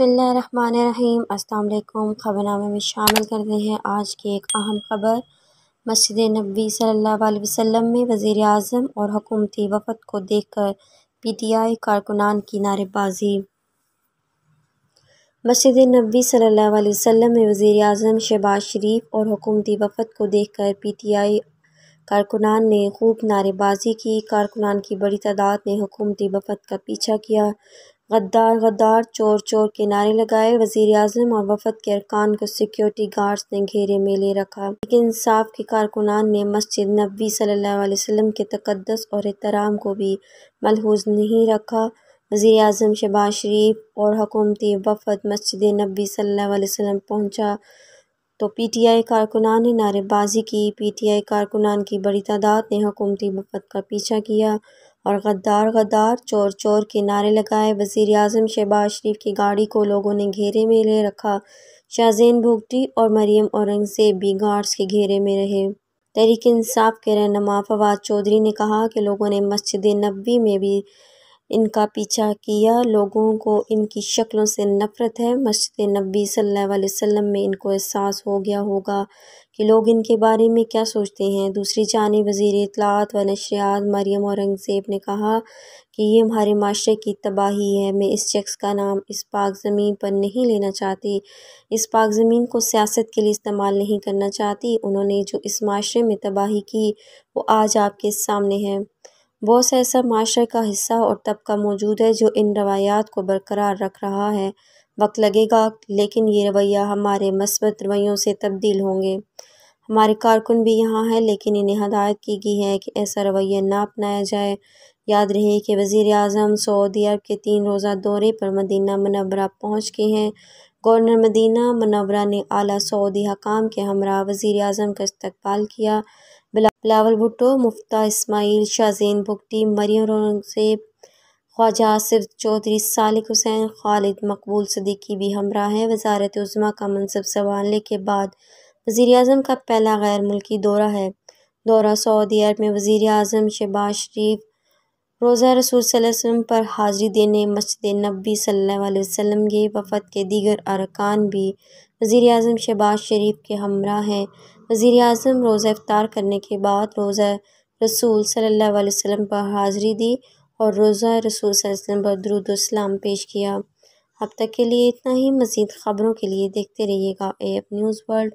बसमीम् अल्लाम ख़बरनामे में शामिल कर रहे हैं आज की एक अहम खबर मस्जिद नबी सल्ला वसम में वज़ी अजम और हकूमती वफद को देख कर पी टी आई कारकुनान की नारेबाजी मस्जिद नबी सल्ला वसम में वज़ी अजम शहबाज शरीफ और हुकूमती वफद को देख कर पी टी आई कारकुनान ने खूब नारेबाजी की कारकुनान की बड़ी तादाद ने हुकूमती वफद का पीछा किया गद्दार गद्दार चोर चोर के नारे लगाए वजीर अजम और वफद के अरकान को सिक्योरिटी गार्ड्स ने घेरे में ले रखा लेकिन इंसाफ के कारकुनान ने मस्जिद नबी सल्लल्लाहु अलैहि वसल्लम के तकदस और एहतराम को भी मलहूज नहीं रखा वज़ी अजम शहबाज शरीफ और हकूमती वफद मस्जिद नबी सल्लल्लाहु अलैहि वसल्लम तो पी टी आई कारकुनान ने नारेबाजी की पी टी आई कारकुनान की बड़ी तादाद ने हकूमती वफद का पीछा किया और गद्दार गद्दार चोर चोर के नारे लगाए वजीर अजम शहबाज शरीफ की गाड़ी को लोगों ने घेरे में ले रखा शाहजैन भुगटी और मरियम औरंगजेब भी गार्ड्स के घेरे में रहे तहरीक इंसाफ के रहनमा फवाद चौधरी ने कहा कि लोगों ने मस्जिद नबी में भी इनका पीछा किया लोगों को इनकी शक्लों से नफ़रत है मस्जिद नबी सल्लल्लाहु अलैहि वसल्लम में इनको एहसास हो गया होगा कि लोग इनके बारे में क्या सोचते हैं दूसरी जान वज़ी इतलात व नशरियात मरियम औरंगज़ेब ने कहा कि ये हमारे माशरे की तबाही है मैं इस शख्स का नाम इस पाक ज़मीन पर नहीं लेना चाहती इस पाक ज़मीन को सियासत के लिए इस्तेमाल नहीं करना चाहती उन्होंने जो इस माशरे में तबाही की वो आज आपके सामने है बहुत से ऐसा माशरे का हिस्सा और तबका मौजूद है जो इन रवायात को बरकरार रख रहा है वक्त लगेगा लेकिन ये रवैया हमारे मस्बत रवैयों से तब्दील होंगे हमारे कारकुन भी यहाँ हैं लेकिन इन्हें हदायत की गई है कि ऐसा रवैया ना अपनाया जाए याद रहे कि वज़ी अजम सऊदी अरब के तीन रोज़ा दौरे पर मदीना मनवरा पहुँच गए हैं गवर्नर मदीना मनवरा ने आला सऊदी हकाम के हमरा वज़ी अजम का इस्तबाल किया बिलावल भुट्टो मुफ्ता इसमाइल शाहजैन भुगटी मरियम औरंगजेब ख्वाजा आसिफ चौधरी सालिक हुसैन खालिद मकबूल सदीकी भी हमरा हैं वजारत उज़मा का मनसब संभालने के बाद वज़ी अजम का पहला गैर मुल्की दौरा है दौरा सऊदी अरब में वज़ी अजम शहबाज शरीफ रोज़ा रसूल वसम पर हाज़िरी देने मस्जिद नबी सल वसम के वफद के दीगर अरकान भी वज़ी अजम शहबाज शरीफ के हमरा हैं वज़ी अजम रोज़ा इफ्तार करने के बाद रोज़ा रसूल सल्ला अलैहि पर हाज़िरी दी और रोज़ा रसूल सल्लम पर दरुद्लाम पेश किया अब तक के लिए इतना ही मज़ीद ख़बरों के लिए देखते रहिएगा ए एफ न्यूज़ वर्ल्ड